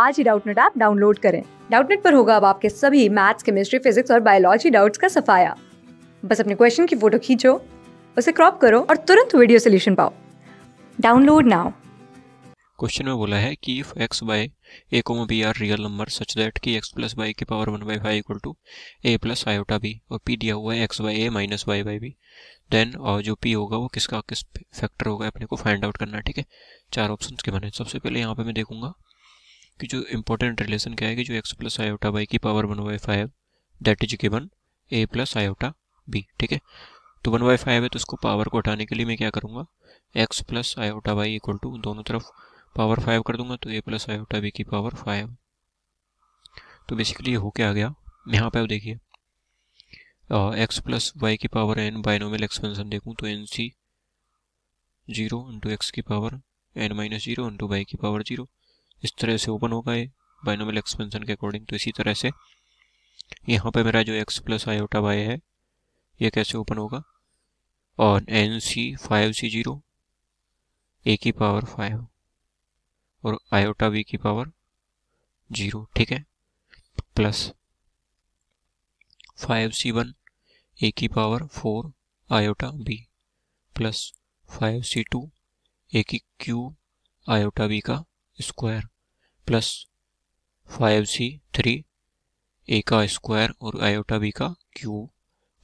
आज ही Doubtnut app download करें डाउटनेट पर होगा अब आपके सभी मैथ्स केमिस्ट्री फिजिक्स और बायोलॉजी डाउट्स का सफाया बस अपने क्वेश्चन की फोटो खींचो उसे क्रॉप करो और तुरंत वीडियो सोल्यूशन पाओ डाउनलोड नाउ क्वेश्चन में बोला है कि if X by A comma B are real number such that कि एक्स प्लस वाई की power one by five equal to A plus iota B और पी दिया हुआ है X by A minus Y by B then और जो P होगा वो किसका किस फैक्टर होगा अपने को फाइंड आउट करना है ठीक है चार ऑप्शन के बने सबसे पहले यहाँ पे मैं देखूंगा कि जो इंपॉर्टेंट रिलेशन क्या है कि जो एक्स प्लस आयोटा बाई की power one by five that is given A plus iota B ठीक है तो वन बाई फाइव है तो उसको पावर को हटाने के लिए मैं क्या करूँगा X plus iota Y equal to दोनों तरफ पावर फाइव कर दूंगा तो ए प्लस आयोटा बी की पावर फाइव तो बेसिकली ये हो क्या आ गया यहाँ पे अब देखिए एक्स प्लस वाई की पावर एन बाइनोमियल एक्सपेंसन देखूँ तो N C zero into X की power N minus zero into Y की पावर जीरो इस तरह से ओपन होगा ये बाइनोमल एक्सपेंशन के अकॉर्डिंग तो इसी तरह से यहाँ पे मेरा जो एक्स प्लस आयोटा वाई है ये कैसे ओपन होगा और N C five C zero A की पावर फाइव और आयोटा वी की पावर जीरो ठीक है plus five C one A की power four iota B plus five C two A की क्यू आयोटा बी का square plus five C three A का square और आयोटा बी का cube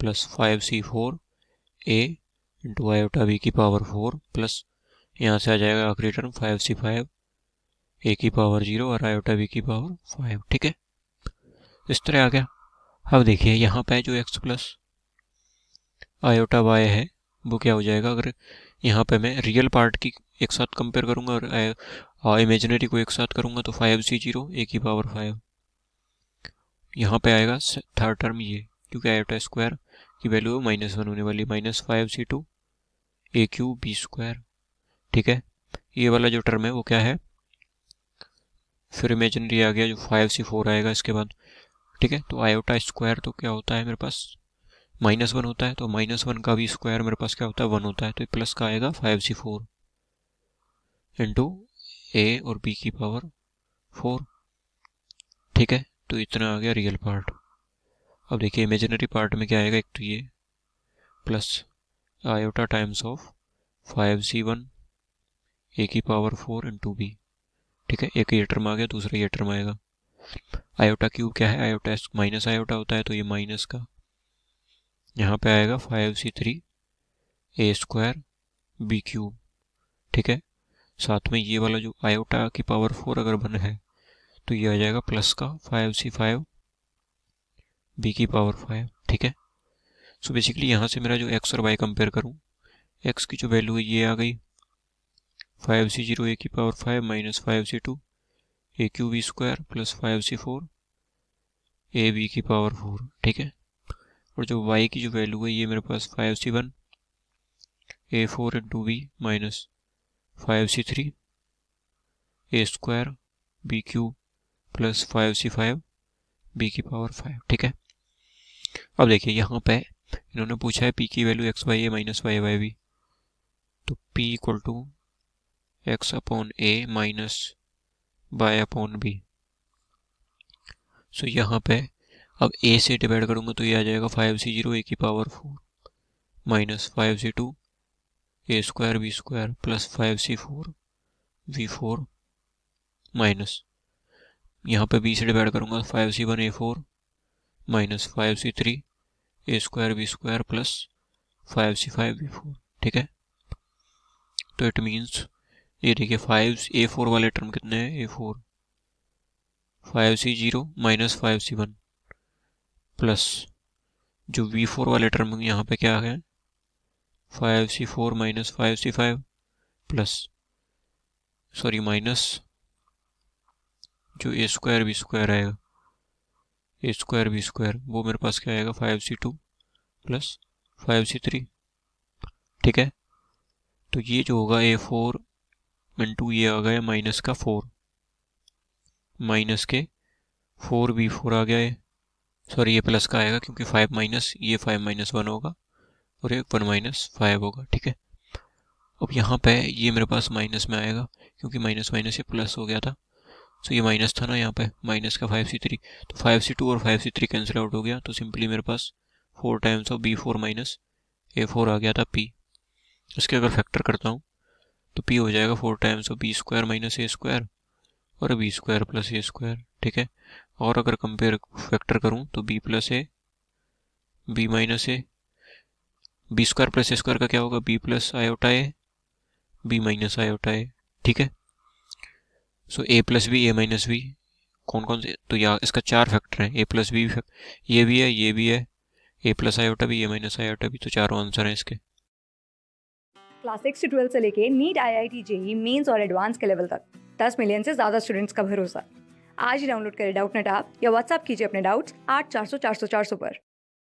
plus five C four A into iota B की power four plus यहाँ से आ जाएगा आखिरी term five C five A की पावर जीरो और आयोटा बी की पावर फाइव ठीक है इस तरह आ गया अब देखिए यहाँ पे जो एक्स प्लस आयोटा वाई है वो क्या हो जाएगा अगर यहाँ पे मैं रियल पार्ट की एक साथ कंपेयर करूँगा और और हाँ, इमेजनरी को एक साथ करूँगा तो फाइव सी जीरो ए की पावर फाइव यहाँ पे आएगा थर्ड टर्म ये क्योंकि आयोटा स्क्वायर की वैल्यू माइनस वन होने वाली minus five C two A cube B square ठीक है ये वाला जो टर्म है वो क्या है फिर इमेजनरी आ गया जो फाइव सी फोर आएगा इसके बाद ठीक है तो आयोटा स्क्वायर तो क्या होता है मेरे पास माइनस वन होता है तो माइनस वन का भी स्क्वायर मेरे पास क्या होता है वन होता है तो प्लस का आएगा five C four into A और बी की पावर फोर ठीक है तो इतना आ गया रियल पार्ट अब देखिए इमेजिनरी पार्ट में क्या आएगा एक तो ये plus iota times of five C one A की power four into B ठीक है एक ये टर्म आ गया दूसरा ये टर्म आएगा आयोटा क्यूब क्या है आयोटा माइनस आयोटा होता है तो ये माइनस का यहाँ पे आएगा five C three A square B cube ठीक है साथ में ये वाला जो आयोटा की पावर फोर अगर बन है तो ये आ जाएगा प्लस का फाइव सी फाइव बी की पावर फाइव ठीक है सो बेसिकली यहाँ से मेरा जो एक्स और वाई कंपेयर करूँ एक्स की जो वैल्यू है ये आ गई फाइव सी जीरो ए की power five minus five C two A cube B square plus five C four A B की पावर फोर ठीक है और जो वाई की जो वैल्यू है ये मेरे पास five C one A four into B minus five C three A square B cube plus five C five B की पावर फाइव ठीक है अब देखिए यहाँ पे इन्होंने पूछा है पी की value X Y A minus Y Y B तो P equal to X upon A minus Y upon B so यहाँ पे अब ए से डिवाइड करूँगा तो ये आ जाएगा फाइव सी जीरो ए की power four minus five C two A square B square plus five C four B four minus यहाँ पे बी से डिवाइड करूँगा five C one A four minus five C three A square B square plus five C five B four ठीक है तो it means ये देखिए five A four वाले टर्म कितने हैं A four five C zero minus five C one plus जो B four वाले टर्म यहाँ पे क्या है five C four minus five C five plus sorry minus जो ए स्क्वायर बी स्क्वायर आएगा ए स्क्वायर बी स्क्वायर वो मेरे पास क्या आएगा five C two plus five C three ठीक है तो ये जो होगा ए फोर इंटू ये आ गया माइनस का फोर माइनस के फोर बी फोर आ गया है सॉरी ये प्लस का आएगा क्योंकि फाइव माइनस ये फाइव माइनस वन होगा और एक वन माइनस फाइव होगा ठीक है अब यहाँ पे ये मेरे पास माइनस में आएगा क्योंकि माइनस माइनस ये प्लस हो गया था सो तो ये माइनस था ना यहाँ पे माइनस का फाइव सी थ्री तो फाइव सी टू और five C three cancel out हो गया तो सिंपली मेरे पास four times of B four minus A four आ गया था पी इसके अगर फैक्टर करता हूँ तो पी हो जाएगा four times of B square minus A square और B square plus A square ठीक है और अगर कंपेयर फैक्टर करूँ तो B plus A B minus A B square plus A square का क्या होगा बी प्लस आई ओटा ए बी माइनस आई ओटा ए ठीक है so A plus B A minus B कौन कौन से तो यहाँ इसका चार फैक्टर हैं ए प्लस बी ये भी है ये भी है ए प्लस आई ओटा बी ए माइनस आई ओटा बी तो चारों आंसर हैं इसके क्लास सिक्स से ट्वेल्थ से लेके NEET I I T JEE mains और एडवांस के लेवल तक दस मिलियन से ज़्यादा स्टूडेंट्स का भरोसा आज ही डाउनलोड करें डाउट नेट आप या व्हाट्सअप कीजिए अपने डाउट्स आठ चार सौ चार सौ चार सौ पर